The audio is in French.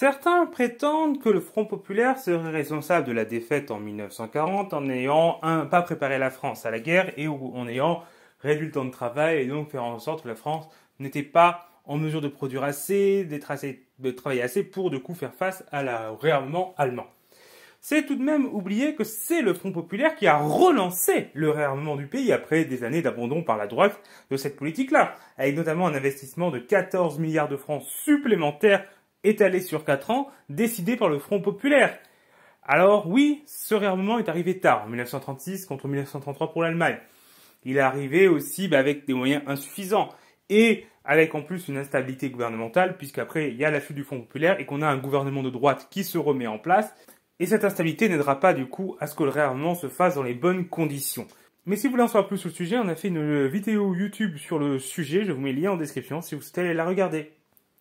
Certains prétendent que le Front populaire serait responsable de la défaite en 1940 en n'ayant pas préparé la France à la guerre et en ayant réduit le temps de travail et donc faire en sorte que la France n'était pas en mesure de produire assez, d'être assez, de travailler assez pour de coup faire face à la, au réarmement allemand. C'est tout de même oublier que c'est le Front populaire qui a relancé le réarmement du pays après des années d'abandon par la droite de cette politique-là, avec notamment un investissement de 14 milliards de francs supplémentaires étalé sur 4 ans, décidé par le Front populaire. Alors oui, ce réarmement est arrivé tard, en 1936 contre 1933 pour l'Allemagne. Il est arrivé aussi bah, avec des moyens insuffisants et avec en plus une instabilité gouvernementale, puisqu'après il y a l'affût du Front populaire et qu'on a un gouvernement de droite qui se remet en place. Et cette instabilité n'aidera pas du coup à ce que le réarmement se fasse dans les bonnes conditions. Mais si vous voulez en savoir plus sur le sujet, on a fait une vidéo YouTube sur le sujet, je vous mets le lien en description si vous souhaitez aller la regarder.